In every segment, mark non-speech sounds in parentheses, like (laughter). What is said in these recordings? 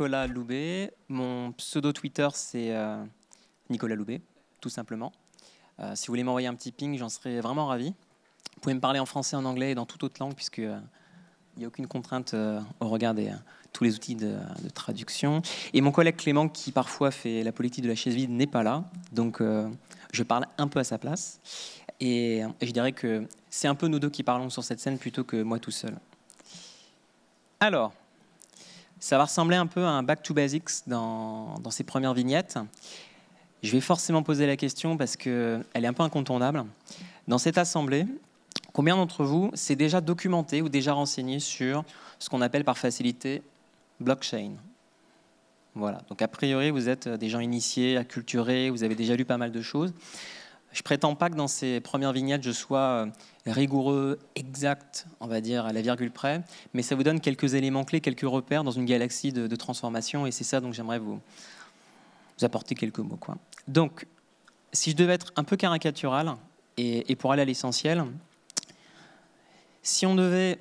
Nicolas Loubet. Mon pseudo Twitter, c'est euh, Nicolas Loubet, tout simplement. Euh, si vous voulez m'envoyer un petit ping, j'en serais vraiment ravi. Vous pouvez me parler en français, en anglais et dans toute autre langue, puisque euh, il n'y a aucune contrainte au regard de tous les outils de, traduction. Et mon collègue Clément, qui parfois fait la politique de la chaise vide, n'est pas là. Donc je parle un peu à sa place. Et, et je dirais que c'est un peu nous deux qui parlons sur cette scène plutôt que moi tout seul. Alors, ça va ressembler un peu à un back to basics dans, dans ses premières vignettes. Je vais forcément poser la question parce qu'elle est un peu incontournable. Dans cette assemblée, combien d'entre vous s'est déjà documenté ou déjà renseigné sur ce qu'on appelle par facilité blockchain Voilà, donc a priori, vous êtes des gens initiés, acculturés, vous avez déjà lu pas mal de choses. Je prétends pas que dans ces premières vignettes, je sois euh, rigoureux, exact, on va dire, à la virgule près, mais ça vous donne quelques éléments clés, quelques repères dans une galaxie de, transformation, et c'est ça donc j'aimerais vous, apporter quelques mots. Quoi. Donc, si je devais être un peu caricatural, et, pour aller à l'essentiel, si on devait,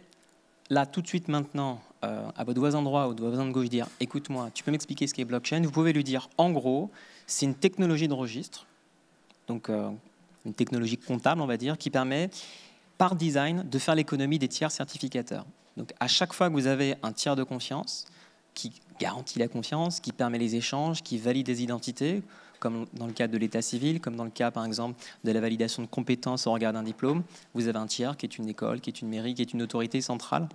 là, tout de suite, maintenant, euh, à votre voisin droit ou votre voisin de gauche dire écoute-moi, tu peux m'expliquer ce qu'est blockchain, vous pouvez lui dire en gros, c'est une technologie de registre donc euh, une technologie comptable, on va dire, qui permet, par design, de faire l'économie des tiers certificateurs. Donc à chaque fois que vous avez un tiers de confiance, qui garantit la confiance, qui permet les échanges, qui valide les identités, comme dans le cas de l'état civil, comme dans le cas par exemple de la validation de compétences au regard d'un diplôme, vous avez un tiers qui est une école, qui est une mairie, qui est une autorité centrale,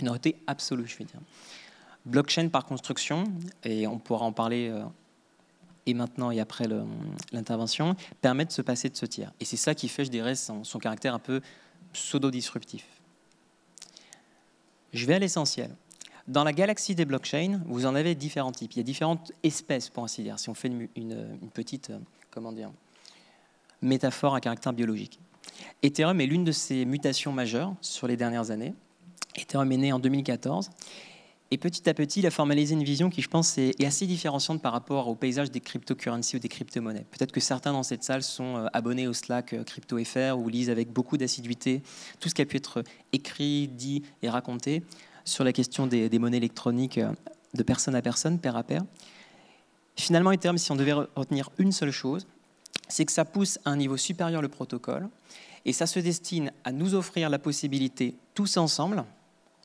une autorité absolue, je vais dire. Blockchain par construction, et on pourra en parler euh, et maintenant et après l'intervention, permet de se passer de ce tir. Et c'est ça qui fait, je dirais, son, caractère un peu pseudo-disruptif. Je vais à l'essentiel. Dans la galaxie des blockchains, vous en avez différents types. Il y a différentes espèces, pour ainsi dire, si on fait une, une petite euh, comment dire, métaphore à caractère biologique. Ethereum est l'une de ces mutations majeures sur les dernières années. Ethereum est né en 2014 et petit à petit, il a formalisé une vision qui, je pense, est assez différenciante par rapport au paysage des cryptocurrencies ou des cryptomonnaies. Peut-être que certains dans cette salle sont euh, abonnés au Slack euh, CryptoFR ou lisent avec beaucoup d'assiduité tout ce qui a pu être écrit, dit et raconté sur la question des, monnaies électroniques euh, de personne à personne, pair à pair. Finalement, termes si on devait retenir une seule chose, c'est que ça pousse à un niveau supérieur le protocole et ça se destine à nous offrir la possibilité, tous ensemble,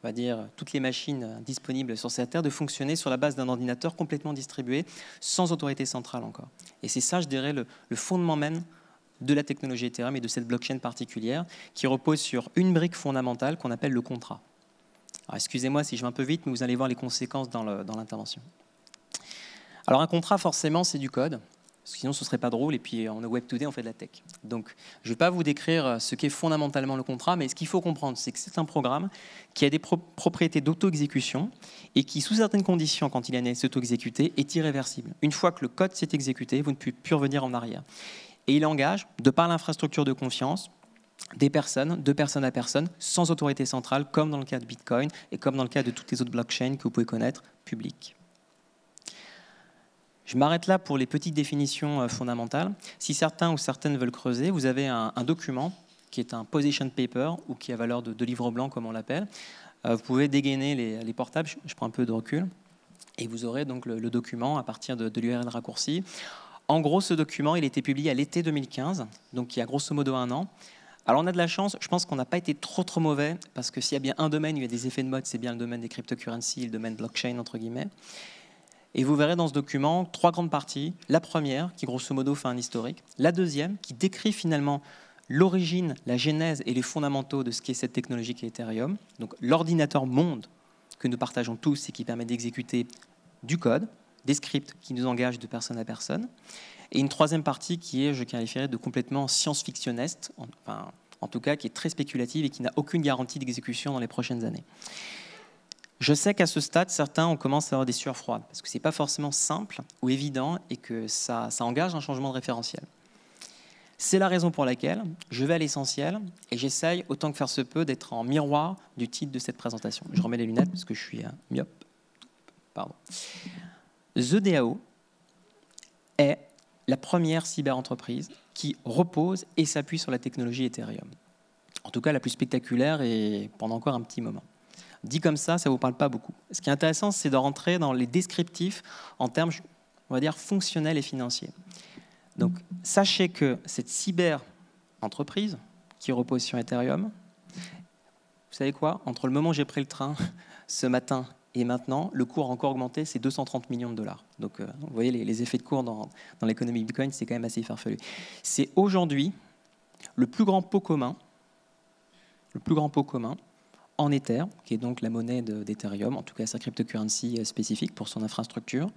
on va dire, toutes les machines disponibles sur cette Terre, de fonctionner sur la base d'un ordinateur complètement distribué, sans autorité centrale encore. Et c'est ça, je dirais, le, fondement même de la technologie Ethereum et de cette blockchain particulière, qui repose sur une brique fondamentale qu'on appelle le contrat. excusez-moi si je vais un peu vite, mais vous allez voir les conséquences dans l'intervention. Alors un contrat, forcément, c'est du code sinon ce serait pas drôle. Et puis on est web today, on fait de la tech. Donc je ne vais pas vous décrire euh, ce qu'est fondamentalement le contrat, mais ce qu'il faut comprendre, c'est que c'est un programme qui a des propriétés d'auto-exécution et qui, sous certaines conditions, quand il est auto-exécuté, est irréversible. Une fois que le code s'est exécuté, vous ne pouvez plus revenir en arrière. Et il engage, de par l'infrastructure de confiance, des personnes, de personne à personne, sans autorité centrale, comme dans le cas de Bitcoin et comme dans le cas de toutes les autres blockchains que vous pouvez connaître, publiques. Je m'arrête là pour les petites définitions euh, fondamentales. Si certains ou certaines veulent creuser, vous avez un, document qui est un position paper ou qui a valeur de, livre blanc, comme on l'appelle. Euh, vous pouvez dégainer les, portables, je, prends un peu de recul, et vous aurez donc le, document à partir de, de l'URL raccourci. En gros, ce document, il a été publié à l'été 2015, donc il y a grosso modo un an. Alors on a de la chance, je pense qu'on n'a pas été trop trop mauvais, parce que s'il y a bien un domaine où il y a des effets de mode, c'est bien le domaine des cryptocurrencies, le domaine blockchain, entre guillemets. Et vous verrez dans ce document trois grandes parties. La première, qui grosso modo fait un historique. La deuxième, qui décrit finalement l'origine, la genèse et les fondamentaux de ce qu'est cette technologie qui Ethereum. Donc l'ordinateur monde que nous partageons tous et qui permet d'exécuter du code, des scripts qui nous engagent de personne à personne. Et une troisième partie qui est, je qualifierais de complètement science-fictionniste, enfin, en tout cas qui est très spéculative et qui n'a aucune garantie d'exécution dans les prochaines années. Je sais qu'à ce stade, certains ont commencé à avoir des sueurs froides, parce que ce n'est pas forcément simple ou évident et que ça, engage un changement de référentiel. C'est la raison pour laquelle je vais à l'essentiel et j'essaye, autant que faire se peut, d'être en miroir du titre de cette présentation. Je remets les lunettes parce que je suis euh, myope. Pardon. The DAO est la première cyber-entreprise qui repose et s'appuie sur la technologie Ethereum. En tout cas, la plus spectaculaire et pendant encore un petit moment. Dit comme ça, ça ne vous parle pas beaucoup. Ce qui est intéressant, c'est de rentrer dans les descriptifs en termes, on va dire, fonctionnels et financiers. Donc, sachez que cette cyber-entreprise qui repose sur Ethereum, vous savez quoi Entre le moment où j'ai pris le train (laughs) ce matin et maintenant, le cours a encore augmenté, c'est 230 millions de dollars. Donc, euh, vous voyez, les, effets de cours dans, dans l'économie Bitcoin, c'est quand même assez farfelu. C'est aujourd'hui le plus grand pot commun, le plus grand pot commun en Ether, qui est donc la monnaie d'Ethereum, en tout cas sa cryptocurrency euh, spécifique pour son infrastructure,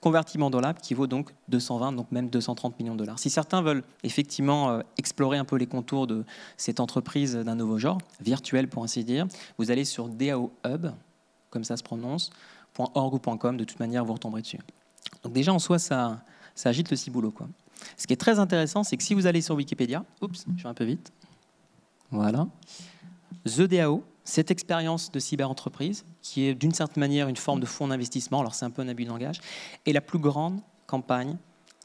convertiment en dollars, qui vaut donc 220, donc même 230 millions de dollars. Si certains veulent effectivement euh, explorer un peu les contours de cette entreprise d'un nouveau genre, virtuelle pour ainsi dire, vous allez sur DAO Hub, comme ça se prononce, .org ou .com, de toute manière, vous retomberez dessus. Donc déjà, en soi, ça, ça agite le ciboulot. Quoi. Ce qui est très intéressant, c'est que si vous allez sur Wikipédia, oups, je suis un peu vite, voilà, The DAO, cette expérience de cyberentreprise qui est d'une certaine manière une forme de fonds d'investissement, alors c'est un peu un abus de langage, est la plus grande campagne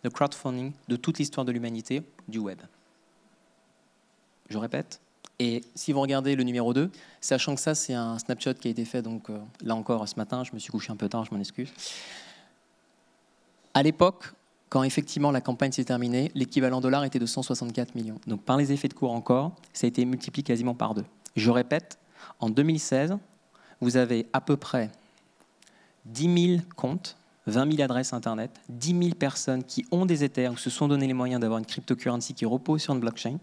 de crowdfunding de toute l'histoire de l'humanité du web. Je répète. Et si vous regardez le numéro 2, sachant que ça, c'est un snapshot qui a été fait, donc euh, là encore ce matin, je me suis couché un peu tard, je m'en excuse. À l'époque, quand effectivement la campagne s'est terminée, l'équivalent dollar était de 164 millions. Donc par les effets de cours encore, ça a été multiplié quasiment par deux. Je répète, en 2016, vous avez à peu près 10 000 comptes, 20 000 adresses Internet, 10 000 personnes qui ont des Ethers ou se sont donné les moyens d'avoir une cryptocurrency qui repose sur une blockchain,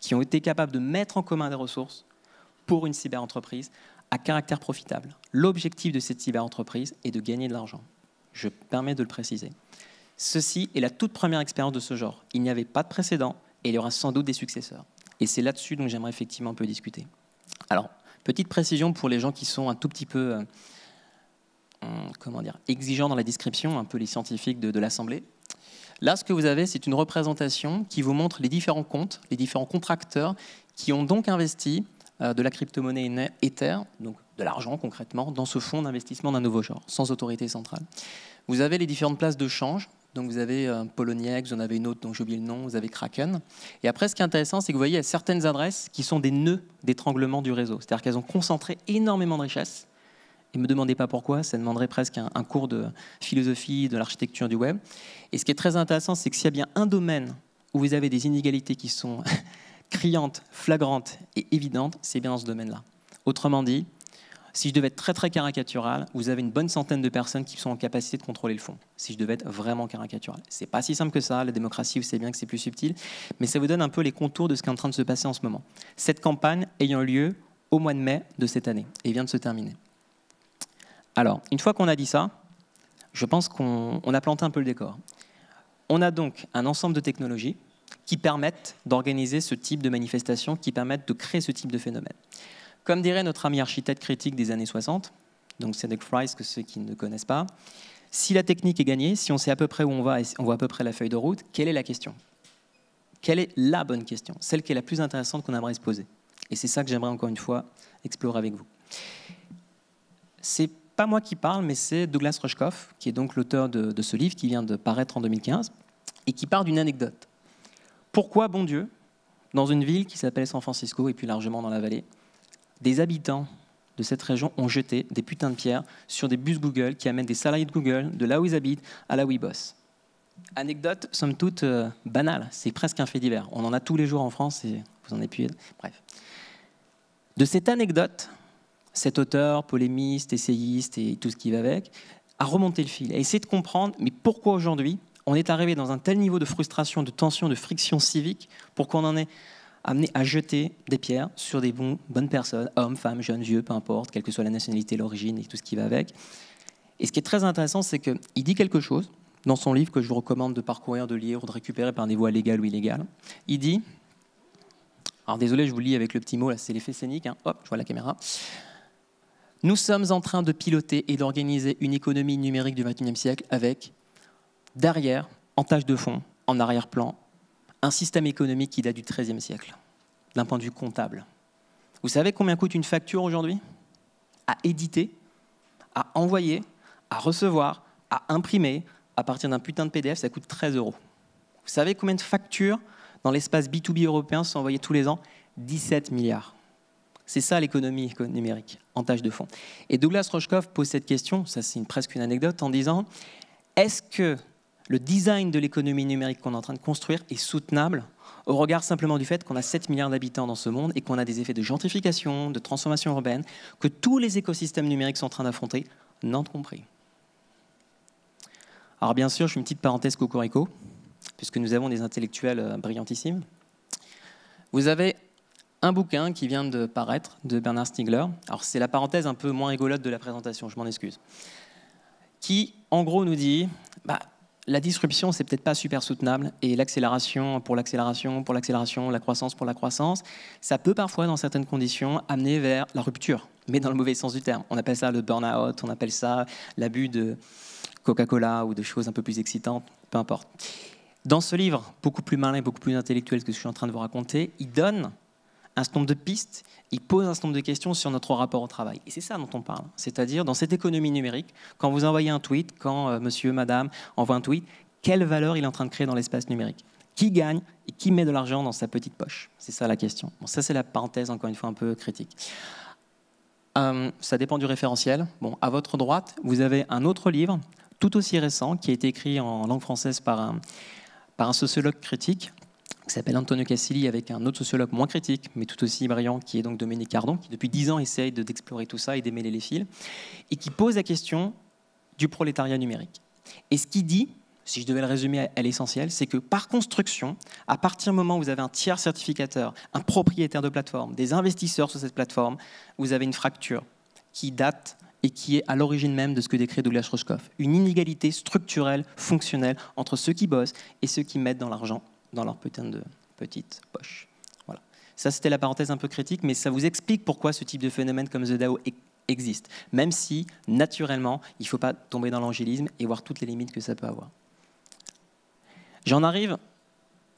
qui ont été capables de mettre en commun des ressources pour une cyberentreprise à caractère profitable. L'objectif de cette cyberentreprise est de gagner de l'argent. Je permets de le préciser. Ceci est la toute première expérience de ce genre. Il n'y avait pas de précédent et il y aura sans doute des successeurs. Et c'est là-dessus dont j'aimerais effectivement un peu discuter. Alors, petite précision pour les gens qui sont un tout petit peu euh, hum, comment dire, exigeants dans la description, un peu les scientifiques de, de l'Assemblée. Là, ce que vous avez, c'est une représentation qui vous montre les différents comptes, les différents contracteurs qui ont donc investi euh, de la crypto-monnaie Ether, donc de l'argent concrètement, dans ce fonds d'investissement d'un nouveau genre, sans autorité centrale. Vous avez les différentes places de change, donc vous avez euh, vous en avez une autre dont j'ai oublié le nom, vous avez Kraken. Et après, ce qui est intéressant, c'est que vous voyez, il y a certaines adresses qui sont des nœuds d'étranglement du réseau. C'est-à-dire qu'elles ont concentré énormément de richesses. Et ne me demandez pas pourquoi, ça demanderait presque un, un cours de philosophie de l'architecture du web. Et ce qui est très intéressant, c'est que s'il y a bien un domaine où vous avez des inégalités qui sont (laughs) criantes, flagrantes et évidentes, c'est bien dans ce domaine-là. Autrement dit, si je devais être très très caricatural, vous avez une bonne centaine de personnes qui sont en capacité de contrôler le fond. Si je devais être vraiment caricatural, n'est pas si simple que ça. La démocratie, vous savez bien que c'est plus subtil, mais ça vous donne un peu les contours de ce qui est en train de se passer en ce moment. Cette campagne ayant lieu au mois de mai de cette année et vient de se terminer. Alors, une fois qu'on a dit ça, je pense qu'on a planté un peu le décor. On a donc un ensemble de technologies qui permettent d'organiser ce type de manifestation, qui permettent de créer ce type de phénomène. Comme dirait notre ami architecte critique des années 60, donc Cedric Fries, que ceux qui ne connaissent pas, si la technique est gagnée, si on sait à peu près où on va et on voit à peu près la feuille de route, quelle est la question Quelle est la bonne question Celle qui est la plus intéressante qu'on aimerait se poser. Et c'est ça que j'aimerais encore une fois explorer avec vous. C'est pas moi qui parle, mais c'est Douglas Rushkoff, qui est donc l'auteur de, ce livre qui vient de paraître en 2015 et qui part d'une anecdote. Pourquoi, bon Dieu, dans une ville qui s'appelle San Francisco et plus largement dans la vallée, des habitants de cette région ont jeté des putains de pierres sur des bus Google qui amènent des salariés de Google de là où ils habitent à là où ils bossent. Anecdote, somme toute, euh, banale. C'est presque un fait divers. On en a tous les jours en France et vous en pu... Bref. De cette anecdote, cet auteur, polémiste, essayiste et tout ce qui va avec, a remonté le fil, a essayé de comprendre, mais pourquoi aujourd'hui on est arrivé dans un tel niveau de frustration, de tension, de friction civique pourquoi on en est amené à jeter des pierres sur des bonnes personnes, hommes, femmes, jeunes, vieux, peu importe, quelle que soit la nationalité, l'origine et tout ce qui va avec. Et ce qui est très intéressant, c'est qu'il dit quelque chose dans son livre que je vous recommande de parcourir, de lire ou de récupérer par des voies légales ou illégales. Il dit, alors désolé, je vous lis avec le petit mot, là c'est l'effet scénique, hein. hop, je vois la caméra. Nous sommes en train de piloter et d'organiser une économie numérique du XXIe siècle avec, derrière, en tâche de fond, en arrière-plan, un système économique qui date du XIIIe siècle, d'un point de vue comptable. Vous savez combien coûte une facture aujourd'hui À éditer, à envoyer, à recevoir, à imprimer, à partir d'un putain de PDF, ça coûte 13 euros. Vous savez combien de factures dans l'espace B2B européen sont envoyées tous les ans 17 milliards. C'est ça l'économie numérique, en tâche de fond. Et Douglas Rochkov pose cette question, ça c'est presque une anecdote, en disant est-ce que le design de l'économie numérique qu'on est en train de construire est soutenable au regard simplement du fait qu'on a 7 milliards d'habitants dans ce monde et qu'on a des effets de gentrification, de transformation urbaine, que tous les écosystèmes numériques sont en train d'affronter, Nantes compris. Alors bien sûr, je fais une petite parenthèse cocorico, puisque nous avons des intellectuels euh, brillantissimes. Vous avez un bouquin qui vient de paraître de Bernard Stiegler. Alors c'est la parenthèse un peu moins rigolote de la présentation, je m'en excuse. Qui en gros nous dit, bah, la disruption, c'est peut-être pas super soutenable, et l'accélération pour l'accélération, pour l'accélération, la croissance pour la croissance, ça peut parfois, dans certaines conditions, amener vers la rupture, mais dans le mauvais sens du terme. On appelle ça le burn-out, on appelle ça l'abus de Coca-Cola ou de choses un peu plus excitantes, peu importe. Dans ce livre, beaucoup plus malin, beaucoup plus intellectuel que ce que je suis en train de vous raconter, il donne un certain nombre de pistes, il pose un certain nombre de questions sur notre rapport au travail. Et c'est ça dont on parle. C'est-à-dire, dans cette économie numérique, quand vous envoyez un tweet, quand euh, monsieur, madame envoie un tweet, quelle valeur il est en train de créer dans l'espace numérique Qui gagne et qui met de l'argent dans sa petite poche C'est ça la question. ça, c'est la parenthèse, encore une fois, un peu critique. Hum, ça dépend du référentiel. Bon, à votre droite, vous avez un autre livre, tout aussi récent, qui a été écrit en langue française par un sociologue critique qui s'appelle Antonio Cassilli, avec un autre sociologue moins critique, mais tout aussi brillant, qui est donc Dominique Cardon, qui depuis dix ans essaye d'explorer tout ça et d'émêler les fils, et qui pose la question du prolétariat numérique. Et ce qu'il dit, si je devais le résumer à l'essentiel, c'est que par construction, à partir du moment où vous avez un tiers certificateur, un propriétaire de plateforme, des investisseurs sur cette plateforme, vous avez une fracture qui date et qui est à l'origine même de ce que décrit Douglas Rushkoff. Une inégalité structurelle, fonctionnelle entre ceux qui bossent et ceux qui mettent dans l'argent dans leur putain de petite poche. Voilà. Ça, c'était la parenthèse un peu critique, mais ça vous explique pourquoi ce type de phénomène comme The DAO existe. Même si, naturellement, il ne faut pas tomber dans l'angélisme et voir toutes les limites que ça peut avoir. J'en arrive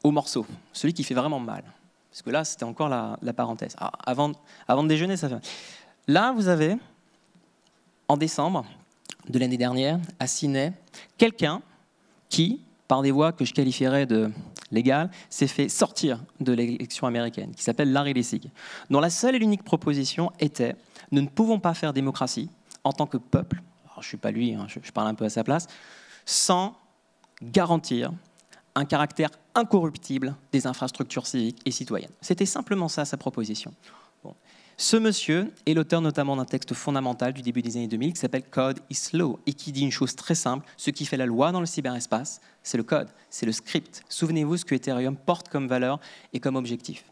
au morceau, celui qui fait vraiment mal. Parce que là, c'était encore la, parenthèse. Ah, avant, de déjeuner, ça fait. Là, vous avez, en décembre de l'année dernière, à Sydney, quelqu'un qui, par des voix que je qualifierais de légal s'est fait sortir de l'élection américaine, qui s'appelle Larry Lessig, dont la seule et l'unique proposition était nous ne pouvons pas faire démocratie en tant que peuple, je ne suis pas lui, hein, je, parle un peu à sa place, sans garantir un caractère incorruptible des infrastructures civiques et citoyennes. C'était simplement ça sa proposition. Ce monsieur est l'auteur notamment d'un texte fondamental du début des années 2000 qui s'appelle Code is Law et qui dit une chose très simple ce qui fait la loi dans le cyberespace, c'est le code, c'est le script. Souvenez-vous ce que Ethereum porte comme valeur et comme objectif.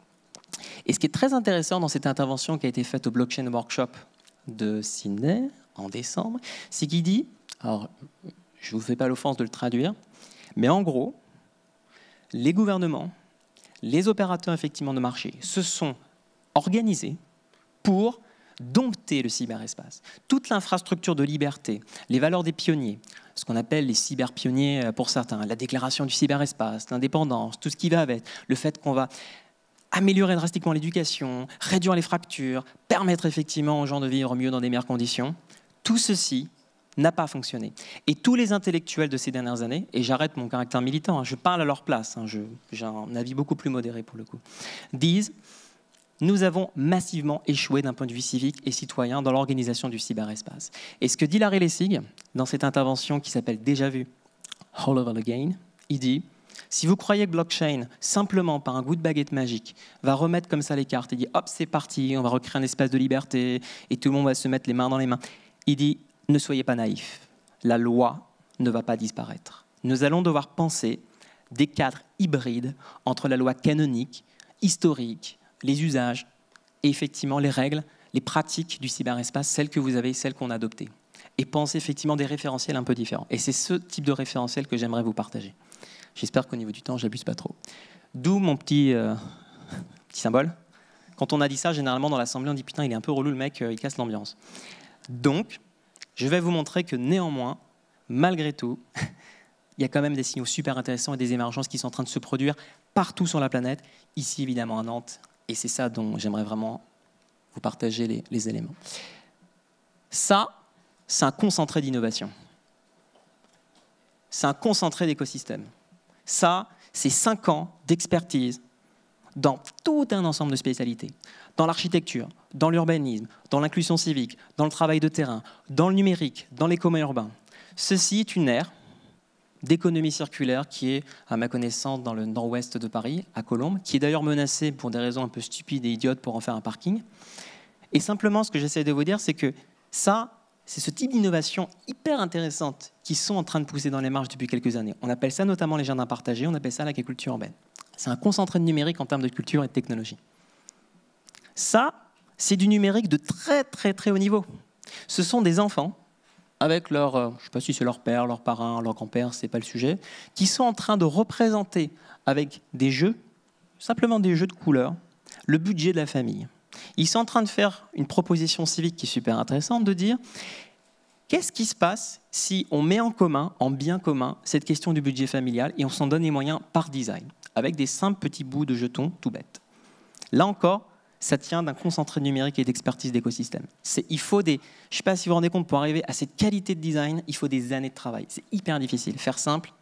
Et ce qui est très intéressant dans cette intervention qui a été faite au Blockchain Workshop de Sydney en décembre, c'est qu'il dit alors, je ne vous fais pas l'offense de le traduire, mais en gros, les gouvernements, les opérateurs effectivement de marché se sont organisés pour dompter le cyberespace. Toute l'infrastructure de liberté, les valeurs des pionniers, ce qu'on appelle les cyberpionniers euh, pour certains, la déclaration du cyberespace, l'indépendance, tout ce qui va avec, le fait qu'on va améliorer drastiquement l'éducation, réduire les fractures, permettre effectivement aux gens de vivre mieux dans des meilleures conditions, tout ceci n'a pas fonctionné. Et tous les intellectuels de ces dernières années, et j'arrête mon caractère militant, hein, je parle à leur place, hein, j'ai un avis beaucoup plus modéré pour le coup, disent nous avons massivement échoué d'un point de vue civique et citoyen dans l'organisation du cyberespace. Et ce que dit Larry Lessig dans cette intervention qui s'appelle Déjà vu, All Over Again, il dit si vous croyez que blockchain, simplement par un goût de baguette magique, va remettre comme ça les cartes et dit hop, c'est parti, on va recréer un espace de liberté et tout le monde va se mettre les mains dans les mains, il dit ne soyez pas naïfs, la loi ne va pas disparaître. Nous allons devoir penser des cadres hybrides entre la loi canonique, historique, les usages et effectivement les règles, les pratiques du cyberespace, celles que vous avez, celles qu'on a adoptées. Et pensez effectivement des référentiels un peu différents. Et c'est ce type de référentiel que j'aimerais vous partager. J'espère qu'au niveau du temps, j'abuse pas trop. D'où mon petit, euh, (laughs) symbole. Quand on a dit ça, généralement dans l'assemblée, on dit putain, il est un peu relou le mec, euh, il casse l'ambiance. Donc, je vais vous montrer que néanmoins, malgré tout, (laughs) il y a quand même des signaux super intéressants et des émergences qui sont en train de se produire partout sur la planète. Ici, évidemment, à Nantes, et c'est ça dont j'aimerais vraiment vous partager les, éléments. Ça, c'est un concentré d'innovation. C'est un concentré d'écosystème. Ça, c'est cinq ans d'expertise dans tout un ensemble de spécialités, dans l'architecture, dans l'urbanisme, dans l'inclusion civique, dans le travail de terrain, dans le numérique, dans les communs urbains. Ceci est une ère d'économie circulaire qui est, à ma connaissance, dans le nord-ouest de Paris, à Colombes, qui est d'ailleurs menacée pour des raisons un peu stupides et idiotes pour en faire un parking. Et simplement, ce que j'essaie de vous dire, c'est que ça, c'est ce type d'innovation hyper intéressante qui sont en train de pousser dans les marges depuis quelques années. On appelle ça notamment les jardins partagés, on appelle ça l'agriculture urbaine. C'est un concentré de numérique en termes de culture et de technologie. Ça, c'est du numérique de très très très haut niveau. Ce sont des enfants avec leur, euh, je ne sais pas si c'est leur père, leur parrain, leur grand-père, c'est pas le sujet, qui sont en train de représenter avec des jeux, simplement des jeux de couleurs, le budget de la famille. Ils sont en train de faire une proposition civique qui est super intéressante, de dire qu'est-ce qui se passe si on met en commun, en bien commun, cette question du budget familial et on s'en donne les moyens par design, avec des simples petits bouts de jetons tout bêtes. Là encore, ça tient d'un concentré numérique et d'expertise d'écosystème. Il faut des, je ne sais pas si vous vous rendez compte, pour arriver à cette qualité de design, il faut des années de travail. C'est hyper difficile. Faire simple,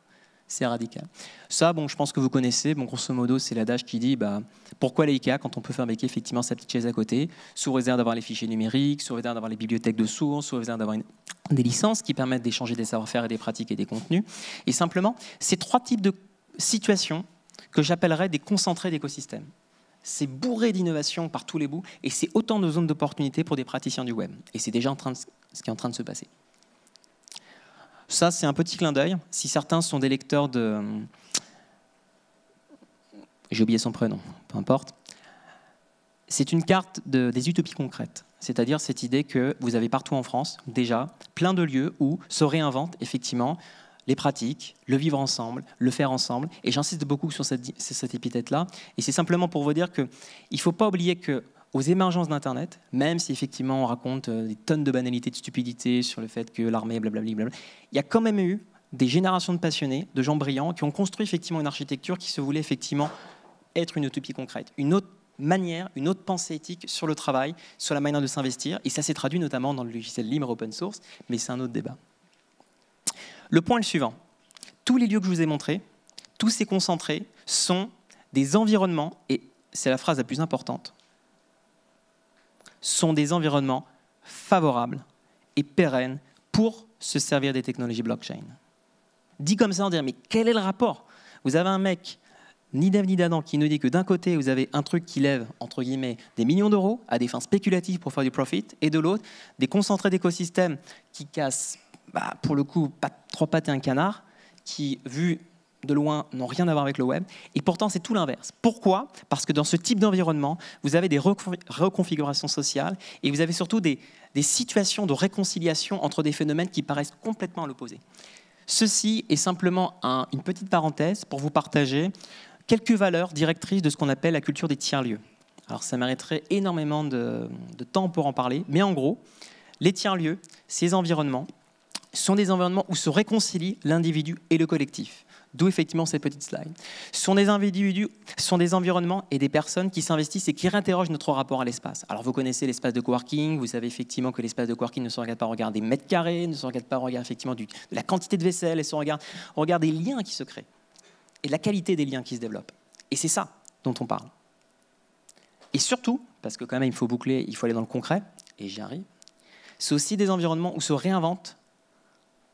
c'est radical. Ça, bon, je pense que vous connaissez. Bon, grosso modo, c'est l'adage qui dit bah, pourquoi l'IKEA quand on peut fabriquer effectivement sa petite chaise à côté, sous réserve d'avoir les fichiers numériques, sous réserve d'avoir les bibliothèques de sources, sous réserve d'avoir des licences qui permettent d'échanger des savoir-faire et des pratiques et des contenus. Et simplement, ces trois types de situations que j'appellerais des concentrés d'écosystèmes c'est bourré d'innovation par tous les bouts, et c'est autant de zones d'opportunité pour des praticiens du web. Et c'est déjà ce qui est en train de se passer. Ça, c'est un petit clin d'œil. Si certains sont des lecteurs de... Euh, j'ai oublié son prénom, peu importe. C'est une carte des utopies concrètes, c'est-à-dire cette idée que vous avez partout en France déjà plein de lieux où se réinvente effectivement les pratiques, le vivre ensemble, le faire ensemble. Et j'insiste beaucoup sur cette, épithète-là. Et c'est simplement pour vous dire qu'il ne faut pas oublier que aux émergences d'Internet, même si effectivement on raconte euh, des tonnes de banalités, de stupidités sur le fait que l'armée, blablabla, il y a quand même eu des générations de passionnés, de gens brillants, qui ont construit effectivement une architecture qui se voulait effectivement être une utopie concrète, une autre manière, une autre pensée éthique sur le travail, sur la manière de s'investir. Et ça s'est traduit notamment dans le logiciel libre open source, mais c'est un autre débat. Le point est le suivant. Tous les lieux que je vous ai montrés, tous ces concentrés sont des environnements, et c'est la phrase la plus importante, sont des environnements favorables et pérennes pour se servir des technologies blockchain. Dit comme ça, on dirait, mais quel est le rapport Vous avez un mec, ni d'Ave ni d'Adam, qui nous dit que d'un côté, vous avez un truc qui lève, entre guillemets, des millions d'euros à des fins spéculatives pour faire du profit, et de l'autre, des concentrés d'écosystèmes qui cassent bah, pour le coup, pas, trois pattes et un canard, qui, vu de loin, n'ont rien à voir avec le web. Et pourtant, c'est tout l'inverse. Pourquoi Parce que dans ce type d'environnement, vous avez des reconfigurations sociales et vous avez surtout des, situations de réconciliation entre des phénomènes qui paraissent complètement à l'opposé. Ceci est simplement une petite parenthèse pour vous partager quelques valeurs directrices de ce qu'on appelle la culture des tiers-lieux. Alors ça m'arrêterait énormément de temps pour en parler, mais en gros, les tiers-lieux, ces environnements, sont des environnements où se réconcilient l'individu et le collectif. D'où effectivement cette petite slide. Sont des sont des environnements et des personnes qui s'investissent et qui réinterrogent notre rapport à l'espace. Alors vous connaissez l'espace de coworking, vous savez effectivement que l'espace de coworking ne se regarde pas au regard des mètres carrés, ne se regarde pas au regard effectivement de la quantité de vaisselle, et se regarde au regard des liens qui se créent et la qualité des liens qui se développent. Et c'est ça dont on parle. Et surtout, parce que quand même il faut boucler, il faut aller dans le concret, et j'y arrive, c'est aussi des environnements où se réinventent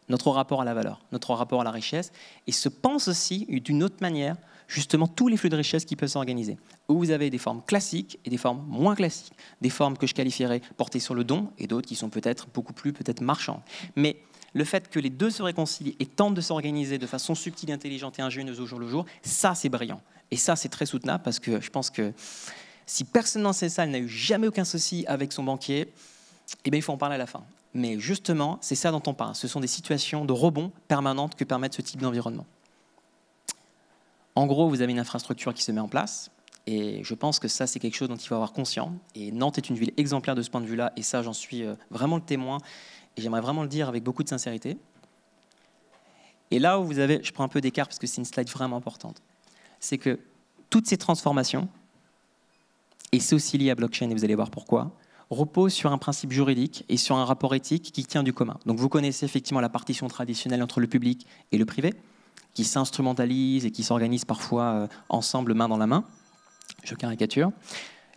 notre rapport à la valeur, notre rapport à la richesse, et se pense aussi d'une autre manière justement tous les flux de richesse qui peuvent s'organiser. Où vous avez des formes classiques et des formes moins classiques, des formes que je qualifierais portées sur le don et d'autres qui sont peut-être beaucoup plus peut-être marchandes. Mais le fait que les deux se réconcilient et tentent de s'organiser de façon subtile, intelligente et ingénieuse au jour le jour, ça c'est brillant. Et ça c'est très soutenable parce que je pense que si personne dans cette salle n'a eu jamais aucun souci avec son banquier, eh bien, il faut en parler à la fin. Mais justement, c'est ça dont on parle. Ce sont des situations de rebond permanentes que permettent ce type d'environnement. En gros, vous avez une infrastructure qui se met en place. Et je pense que ça, c'est quelque chose dont il faut avoir conscience. Et Nantes est une ville exemplaire de ce point de vue-là. Et ça, j'en suis euh, vraiment le témoin. Et j'aimerais vraiment le dire avec beaucoup de sincérité. Et là où vous avez, je prends un peu d'écart parce que c'est une slide vraiment importante, c'est que toutes ces transformations, et c'est aussi lié à blockchain, et vous allez voir pourquoi, repose sur un principe juridique et sur un rapport éthique qui tient du commun. Donc vous connaissez effectivement la partition traditionnelle entre le public et le privé, qui s'instrumentalise et qui s'organise parfois euh, ensemble main dans la main. Je caricature.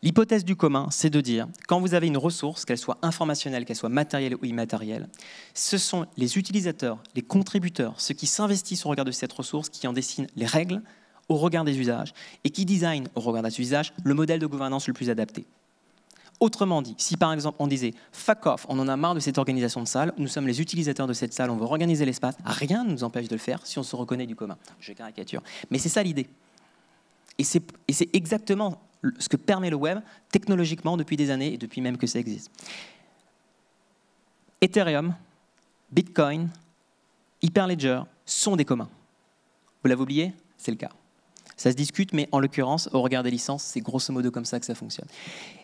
L'hypothèse du commun, c'est de dire, quand vous avez une ressource, qu'elle soit informationnelle, qu'elle soit matérielle ou immatérielle, ce sont les utilisateurs, les contributeurs, ceux qui s'investissent au regard de cette ressource, qui en dessinent les règles au regard des usages et qui designent au regard de ces usages le modèle de gouvernance le plus adapté. Autrement dit, si par exemple on disait fuck off, on en a marre de cette organisation de salle, nous sommes les utilisateurs de cette salle, on veut organiser l'espace, rien ne nous empêche de le faire si on se reconnaît du commun. Je caricature. Mais c'est ça l'idée. Et c'est exactement ce que permet le web technologiquement depuis des années et depuis même que ça existe. Ethereum, Bitcoin, Hyperledger sont des communs. Vous l'avez oublié C'est le cas. Ça se discute, mais en l'occurrence, au regard des licences, c'est grosso modo comme ça que ça fonctionne.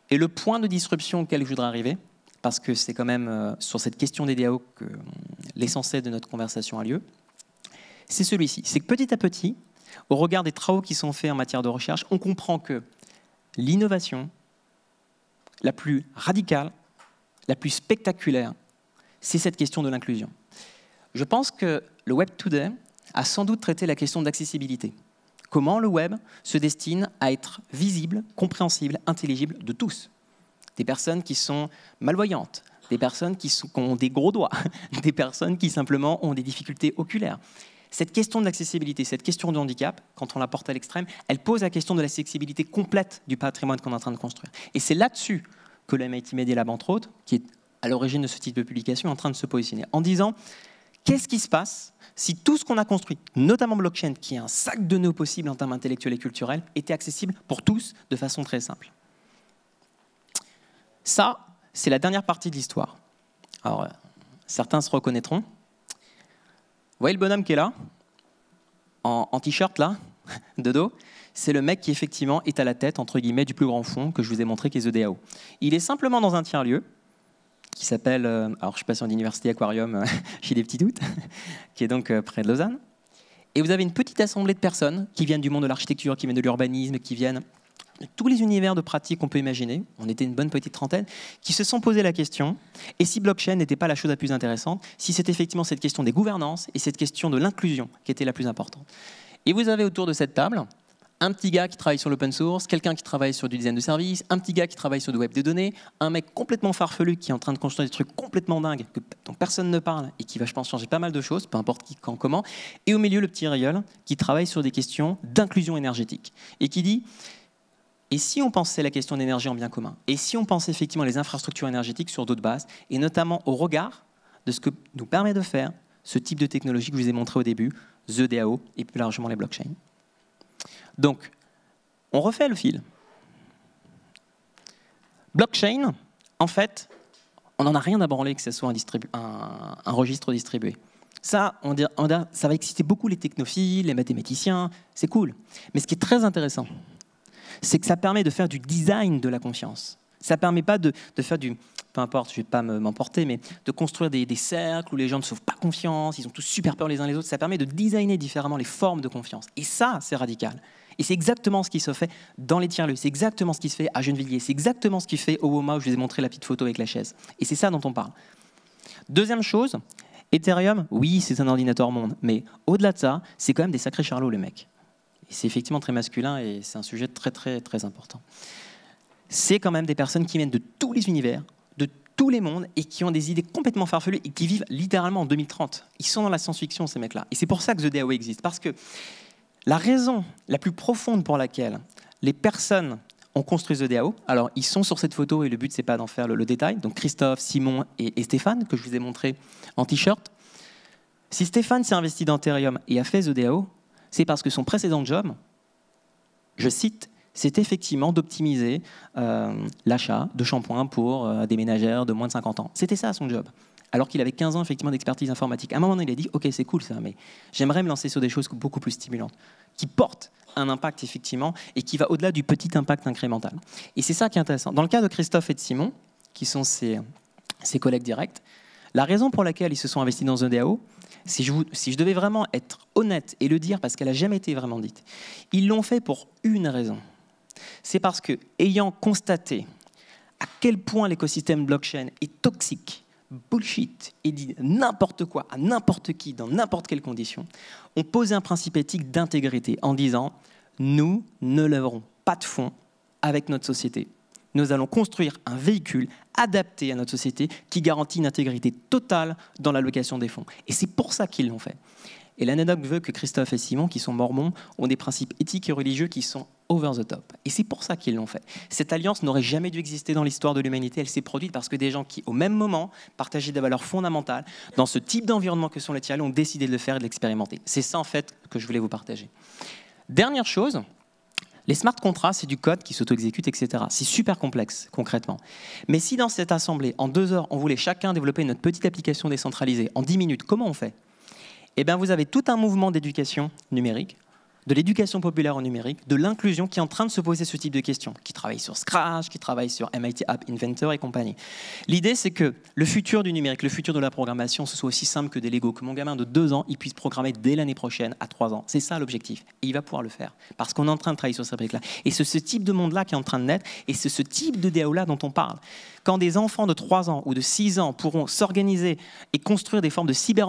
Et le point de disruption auquel je voudrais arriver, parce que c'est quand même euh, sur cette question des DAO que euh, l'essentiel de notre conversation a lieu, c'est celui-ci. C'est que petit à petit, au regard des travaux qui sont faits en matière de recherche, on comprend que l'innovation la plus radicale, la plus spectaculaire, c'est cette question de l'inclusion. Je pense que le Web Today a sans doute traité la question d'accessibilité. Comment le web se destine à être visible, compréhensible, intelligible de tous Des personnes qui sont malvoyantes, des personnes qui, ont des gros doigts, (laughs) des personnes qui simplement ont des difficultés oculaires. Cette question de l'accessibilité, cette question du handicap, quand on la porte à l'extrême, elle pose la question de l'accessibilité complète du patrimoine qu'on est en train de construire. Et c'est là-dessus que le MIT Media Lab, entre autres, qui est à l'origine de ce type de publication, est en train de se positionner, en disant Qu'est-ce qui se passe si tout ce qu'on a construit, notamment blockchain, qui est un sac de nœuds possibles en termes intellectuels et culturels, était accessible pour tous de façon très simple Ça, c'est la dernière partie de l'histoire. Alors, euh, certains se reconnaîtront. Vous voyez le bonhomme qui est là, en, t-shirt là, (laughs) de dos C'est le mec qui effectivement est à la tête, entre guillemets, du plus grand fond que je vous ai montré, qui est The DAO. Il est simplement dans un tiers-lieu, qui s'appelle, euh, alors je suis passé université d'université aquarium, euh, (laughs) j'ai des petits doutes, (laughs) qui est donc euh, près de Lausanne. Et vous avez une petite assemblée de personnes qui viennent du monde de l'architecture, qui viennent de l'urbanisme, qui viennent de tous les univers de pratiques qu'on peut imaginer. On était une bonne petite trentaine qui se sont posé la question. Et si blockchain n'était pas la chose la plus intéressante, si c'était effectivement cette question des gouvernances et cette question de l'inclusion qui était la plus importante. Et vous avez autour de cette table un petit gars qui travaille sur l'open source, quelqu'un qui travaille sur du design de service, un petit gars qui travaille sur du web des données, un mec complètement farfelu qui est en train de construire des trucs complètement dingues que, dont personne ne parle et qui va, je pense, changer pas mal de choses, peu importe qui, quand, comment. Et au milieu, le petit rayol, qui travaille sur des questions d'inclusion énergétique et qui dit et si on pensait la question d'énergie en bien commun Et si on pensait effectivement les infrastructures énergétiques sur d'autres bases et notamment au regard de ce que nous permet de faire ce type de technologie que je vous ai montré au début, The DAO et plus largement les blockchains donc, on refait le fil. Blockchain, en fait, on n'en a rien à branler que ce soit un, registre distribué. Ça, ça va exciter beaucoup les technophiles, les mathématiciens, c'est cool. Mais ce qui est très intéressant, c'est que ça permet de faire du design de la confiance. Ça permet pas de, faire du, peu importe, je vais pas m'emporter, mais de construire des, cercles où les gens ne se pas confiance, ils ont tous super peur les uns les autres. Ça permet de designer différemment les formes de confiance. Et ça, c'est radical. Et c'est exactement ce qui se fait dans les tiers-lieux. C'est exactement ce qui se fait à Gennevilliers. C'est exactement ce qui se fait au Woma où je vous ai montré la petite photo avec la chaise. Et c'est ça dont on parle. Deuxième chose, Ethereum, oui, c'est un ordinateur monde. Mais au-delà de ça, c'est quand même des sacrés charlots, les mecs. Et c'est effectivement très masculin et c'est un sujet très, très, très important. C'est quand même des personnes qui viennent de tous les univers, de tous les mondes et qui ont des idées complètement farfelues et qui vivent littéralement en 2030. Ils sont dans la science-fiction, ces mecs-là. Et c'est pour ça que The DAO existe. Parce que la raison la plus profonde pour laquelle les personnes ont construit The DAO, alors ils sont sur cette photo et le but c'est pas d'en faire le, détail, donc Christophe, Simon et, Stéphane que je vous ai montré en t-shirt. Si Stéphane s'est investi dans Ethereum et a fait The DAO, c'est parce que son précédent job, je cite, c'est effectivement d'optimiser euh, l'achat de shampoing pour euh, des ménagères de moins de 50 ans. C'était ça son job alors qu'il avait 15 ans effectivement d'expertise informatique. À un moment donné, il a dit Ok, c'est cool ça, mais j'aimerais me lancer sur des choses beaucoup plus stimulantes, qui portent un impact effectivement et qui va au-delà du petit impact incrémental. Et c'est ça qui est intéressant. Dans le cas de Christophe et de Simon, qui sont ses, collègues directs, la raison pour laquelle ils se sont investis dans un e DAO, si je, devais vraiment être honnête et le dire parce qu'elle n'a jamais été vraiment dite, ils l'ont fait pour une raison. C'est parce que, ayant constaté à quel point l'écosystème blockchain est toxique bullshit et dit n'importe quoi à n'importe qui, dans n'importe quelle condition, ont posé un principe éthique d'intégrité en disant nous ne lèverons pas de fonds avec notre société. Nous allons construire un véhicule adapté à notre société qui garantit une intégrité totale dans l'allocation des fonds. Et c'est pour ça qu'ils l'ont fait. Et l'anadoc veut que Christophe et Simon, qui sont mormons, ont des principes éthiques et religieux qui sont over the top. Et c'est pour ça qu'ils l'ont fait. Cette alliance n'aurait jamais dû exister dans l'histoire de l'humanité. Elle s'est produite parce que des gens qui, au même moment, partageaient des valeurs fondamentales dans ce type d'environnement que sont les tiers ont décidé de le faire et de l'expérimenter. C'est ça, en fait, que je voulais vous partager. Dernière chose, les smart contrats, c'est du code qui s'auto-exécute, etc. C'est super complexe, concrètement. Mais si dans cette assemblée, en deux heures, on voulait chacun développer notre petite application décentralisée, en dix minutes, comment on fait Eh bien, vous avez tout un mouvement d'éducation numérique de l'éducation populaire au numérique, de l'inclusion qui est en train de se poser ce type de questions, qui travaille sur Scratch, qui travaille sur MIT App Inventor et compagnie. L'idée, c'est que le futur du numérique, le futur de la programmation, ce soit aussi simple que des Lego, que mon gamin de deux ans, il puisse programmer dès l'année prochaine, à trois ans. C'est ça l'objectif. Et il va pouvoir le faire, parce qu'on est en train de travailler sur ces brique-là. Et c'est ce type de monde-là qui est en train de naître, et c'est ce type de DAO-là dont on parle. Quand des enfants de 3 ans ou de 6 ans pourront s'organiser et construire des formes de cyber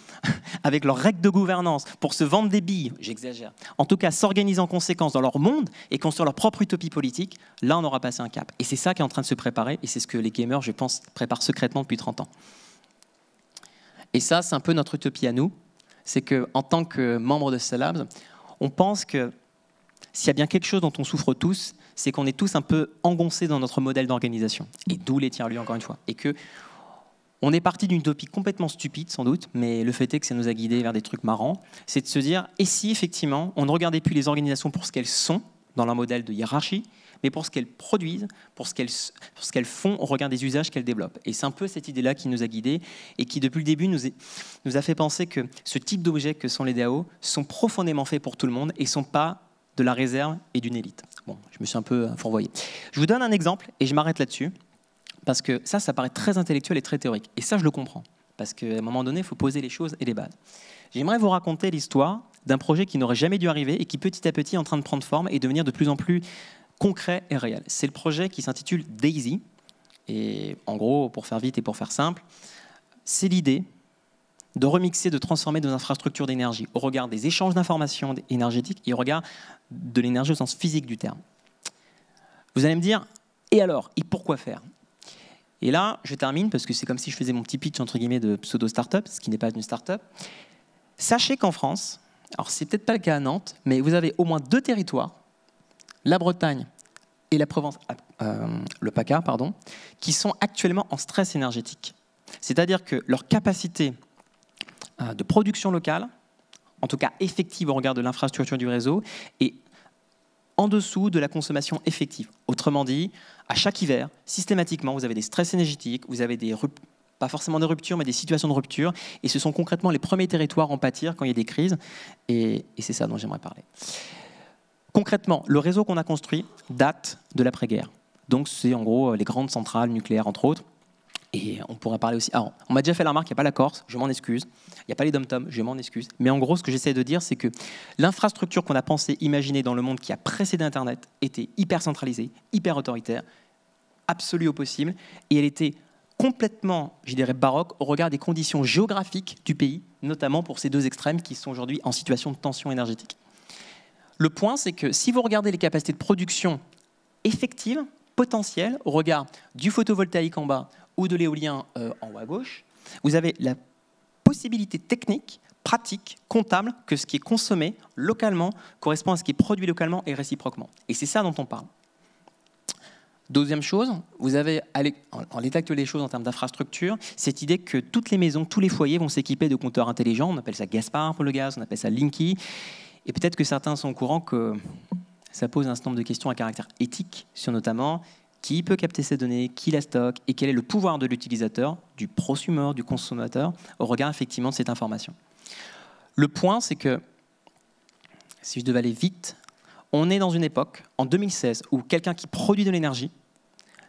(laughs) avec leurs règles de gouvernance pour se vendre des billes, j'exagère, en tout cas s'organiser en conséquence dans leur monde et construire leur propre utopie politique, là on aura passé un cap. Et c'est ça qui est en train de se préparer et c'est ce que les gamers, je pense, préparent secrètement depuis 30 ans. Et ça, c'est un peu notre utopie à nous. C'est qu'en tant que membre de Cell on pense que s'il y a bien quelque chose dont on souffre tous, c'est qu'on est tous un peu engoncés dans notre modèle d'organisation, et d'où les tiers encore une fois, et que on est parti d'une utopie complètement stupide, sans doute, mais le fait est que ça nous a guidés vers des trucs marrants. C'est de se dire, et si effectivement, on ne regardait plus les organisations pour ce qu'elles sont, dans leur modèle de hiérarchie, mais pour ce qu'elles produisent, pour ce qu'elles, ce qu'elles font au regard des usages qu'elles développent. Et c'est un peu cette idée-là qui nous a guidés et qui, depuis le début, nous, nous a fait penser que ce type d'objets que sont les DAO sont profondément faits pour tout le monde et sont pas de la réserve et d'une élite. Bon, je me suis un peu euh, fourvoyé. Je vous donne un exemple et je m'arrête là-dessus, parce que ça, ça paraît très intellectuel et très théorique. Et ça, je le comprends, parce qu'à un moment donné, il faut poser les choses et les bases. J'aimerais vous raconter l'histoire d'un projet qui n'aurait jamais dû arriver et qui petit à petit est en train de prendre forme et devenir de plus en plus concret et réel. C'est le projet qui s'intitule Daisy. Et en gros, pour faire vite et pour faire simple, c'est l'idée de remixer, de transformer nos infrastructures d'énergie au regard des échanges d'informations énergétiques et au regard de l'énergie au sens physique du terme. Vous allez me dire, et alors Et pourquoi faire Et là, je termine parce que c'est comme si je faisais mon petit pitch entre guillemets de pseudo-startup, ce qui n'est pas une start-up. Sachez qu'en France, alors c'est peut-être pas le cas à Nantes, mais vous avez au moins deux territoires, la Bretagne et la Provence, ah, euh, le PACA, pardon, qui sont actuellement en stress énergétique. C'est-à-dire que leur capacité euh, de production locale, en tout cas effective au regard de l'infrastructure du réseau, et en dessous de la consommation effective. Autrement dit, à chaque hiver, systématiquement, vous avez des stress énergétiques, vous avez des pas forcément des ruptures, mais des situations de rupture, et ce sont concrètement les premiers territoires à en pâtir quand il y a des crises, et, et c'est ça dont j'aimerais parler. Concrètement, le réseau qu'on a construit date de l'après-guerre. Donc c'est en gros euh, les grandes centrales nucléaires, entre autres. Et on pourra parler aussi. Alors, on m'a déjà fait la remarque, il n'y a pas la Corse, je m'en excuse. Il n'y a pas les dom je m'en excuse. Mais en gros, ce que j'essaie de dire, c'est que l'infrastructure qu'on a pensé, imaginer dans le monde qui a précédé Internet, était hyper centralisée, hyper autoritaire, absolue au possible. Et elle était complètement, je dirais, baroque au regard des conditions géographiques du pays, notamment pour ces deux extrêmes qui sont aujourd'hui en situation de tension énergétique. Le point, c'est que si vous regardez les capacités de production effectives, potentielles, au regard du photovoltaïque en bas, ou de l'éolien euh, en haut à gauche, vous avez la possibilité technique pratique, comptable, que ce qui est consommé localement correspond à ce qui est produit localement et réciproquement. Et c'est ça dont on parle. Deuxième chose, vous avez, en l'état actuel des choses en termes d'infrastructure, cette idée que toutes les maisons, tous les foyers vont s'équiper de compteurs intelligents. On appelle ça Gaspar pour le gaz, on appelle ça Linky. Et peut-être que certains sont au courant que ça pose un certain nombre de questions à caractère éthique sur notamment qui peut capter ces données, qui la stocke et quel est le pouvoir de l'utilisateur, du prosumer, du consommateur, au regard effectivement de cette information. Le point, c'est que, si je devais aller vite, on est dans une époque, en 2016, où quelqu'un qui produit de l'énergie,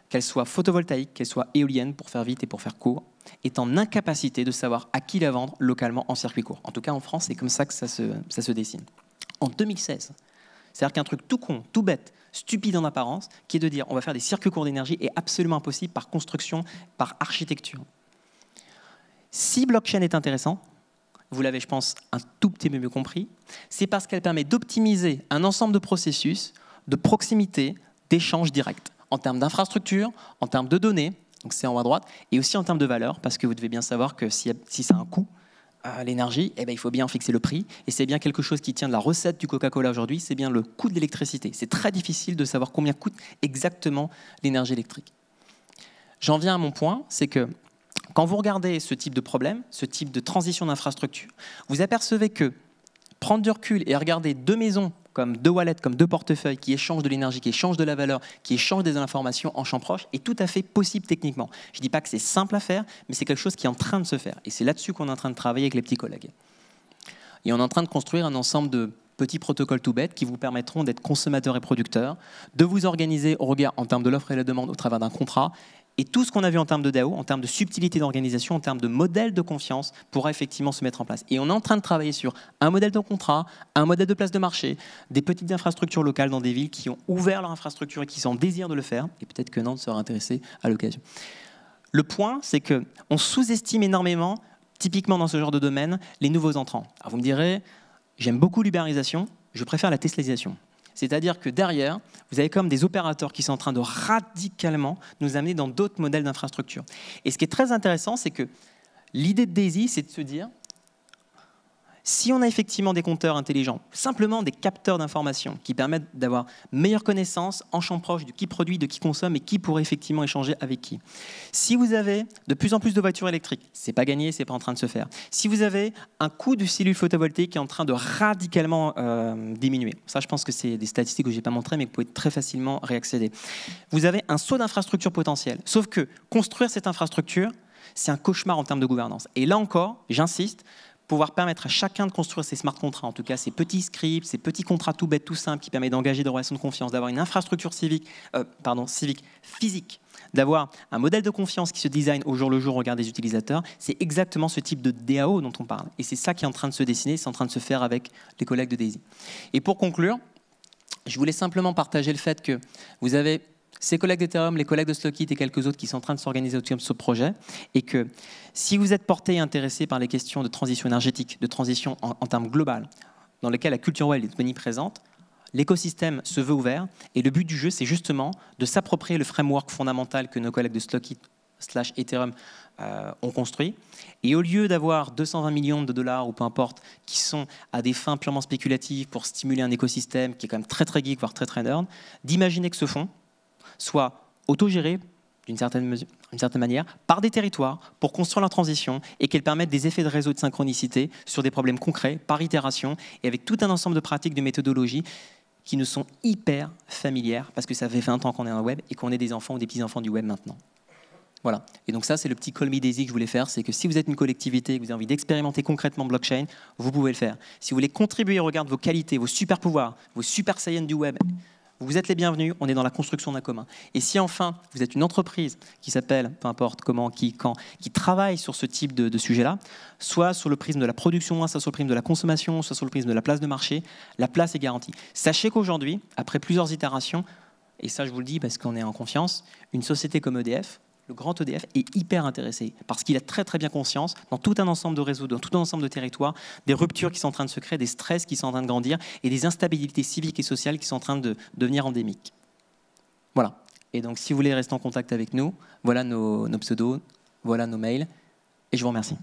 qu'elle soit photovoltaïque, qu'elle soit éolienne, pour faire vite et pour faire court, est en incapacité de savoir à qui la vendre localement en circuit court. En tout cas, en France, c'est comme ça que ça se dessine. En 2016, c'est-à-dire qu'un truc tout con, tout bête, stupide en apparence, qui est de dire on va faire des circuits courts d'énergie est absolument impossible par construction, par architecture. Si blockchain est intéressant, vous l'avez je pense un tout petit peu mieux compris, c'est parce qu'elle permet d'optimiser un ensemble de processus de proximité, d'échange direct, en termes d'infrastructure, en termes de données, donc c'est en haut à droite, et aussi en termes de valeur, parce que vous devez bien savoir que si ça a un coût, l'énergie, eh ben, il faut bien fixer le prix. Et c'est bien quelque chose qui tient de la recette du Coca-Cola aujourd'hui, c'est bien le coût de l'électricité. C'est très difficile de savoir combien coûte exactement l'énergie électrique. J'en viens à mon point, c'est que quand vous regardez ce type de problème, ce type de transition d'infrastructure, vous apercevez que prendre du recul et regarder deux maisons comme deux wallets, comme deux portefeuilles qui échangent de l'énergie, qui échangent de la valeur, qui échangent des informations en champ proche est tout à fait possible techniquement. Je ne dis pas que c'est simple à faire, mais c'est quelque chose qui est en train de se faire. Et c'est là-dessus qu'on est en train de travailler avec les petits collègues. Et on est en train de construire un ensemble de petits protocoles tout bêtes qui vous permettront d'être consommateurs et producteurs, de vous organiser au regard en termes de l'offre et la demande au travers d'un contrat et tout ce qu'on a vu en termes de DAO, en termes de subtilité d'organisation, en termes de modèle de confiance, pourra effectivement se mettre en place. Et on est en train de travailler sur un modèle de contrat, un modèle de place de marché, des petites infrastructures locales dans des villes qui ont ouvert leur infrastructure et qui sont en désir de le faire. Et peut-être que Nantes sera intéressée à l'occasion. Le point, c'est qu'on sous-estime énormément, typiquement dans ce genre de domaine, les nouveaux entrants. Alors vous me direz, j'aime beaucoup l'ubérisation, je préfère la tessalisation. C'est-à-dire que derrière, vous avez comme des opérateurs qui sont en train de radicalement nous amener dans d'autres modèles d'infrastructure. Et ce qui est très intéressant, c'est que l'idée de Daisy, c'est de se dire, si on a effectivement des compteurs intelligents, simplement des capteurs d'informations qui permettent d'avoir meilleure connaissance en champ proche de qui produit, de qui consomme et qui pourrait effectivement échanger avec qui. Si vous avez de plus en plus de voitures électriques, c'est pas gagné, c'est pas en train de se faire. Si vous avez un coût du cellule photovoltaïque qui est en train de radicalement euh, diminuer, ça je pense que c'est des statistiques que j'ai pas montrées mais que vous pouvez très facilement réaccéder. Vous avez un saut d'infrastructure potentiel. Sauf que construire cette infrastructure, c'est un cauchemar en termes de gouvernance. Et là encore, j'insiste, pouvoir permettre à chacun de construire ses smart contrats, en tout cas ses petits scripts, ses petits contrats tout bêtes, tout simples, qui permettent d'engager des relations de confiance, d'avoir une infrastructure civique, euh, pardon, civique physique, d'avoir un modèle de confiance qui se design au jour le jour au regard des utilisateurs, c'est exactement ce type de DAO dont on parle. Et c'est ça qui est en train de se dessiner, c'est en train de se faire avec les collègues de Daisy. Et pour conclure, je voulais simplement partager le fait que vous avez ses collègues d'Ethereum, les collègues de Slockit et quelques autres qui sont en train de s'organiser autour de ce projet. Et que si vous êtes porté et intéressé par les questions de transition énergétique, de transition en, termes global, dans lesquelles la culture web est omniprésente, l'écosystème se veut ouvert. Et le but du jeu, c'est justement de s'approprier le framework fondamental que nos collègues de Slockit slash Ethereum euh, ont construit. Et au lieu d'avoir 220 millions de dollars ou peu importe, qui sont à des fins purement spéculatives pour stimuler un écosystème qui est quand même très très geek, voire très très nerd, d'imaginer que ce fonds, Soit autogérée, d'une certaine, manière, par des territoires pour construire la transition et qu'elles permettent des effets de réseau de synchronicité sur des problèmes concrets, par itération, et avec tout un ensemble de pratiques, de méthodologies qui nous sont hyper familières, parce que ça fait 20 ans qu'on est dans le web et qu'on est des enfants ou des petits-enfants du web maintenant. Voilà. Et donc ça, c'est le petit call me daisy que je voulais faire, c'est que si vous êtes une collectivité et que vous avez envie d'expérimenter concrètement blockchain, vous pouvez le faire. Si vous voulez contribuer regardez vos qualités, vos super pouvoirs, vos super saiyans du web, vous êtes les bienvenus, on est dans la construction d'un commun. Et si enfin vous êtes une entreprise qui s'appelle, peu importe comment, qui, quand, qui travaille sur ce type de, de sujet-là, soit sur le prisme de la production, soit sur le prisme de la consommation, soit sur le prisme de la place de marché, la place est garantie. Sachez qu'aujourd'hui, après plusieurs itérations, et ça je vous le dis parce qu'on est en confiance, une société comme EDF, le grand EDF est hyper intéressé parce qu'il a très très bien conscience dans tout un ensemble de réseaux, dans tout un ensemble de territoires, des ruptures qui sont en train de se créer, des stress qui sont en train de grandir et des instabilités civiques et sociales qui sont en train de devenir endémiques. Voilà. Et donc si vous voulez rester en contact avec nous, voilà nos, nos pseudos, voilà nos mails et je vous remercie.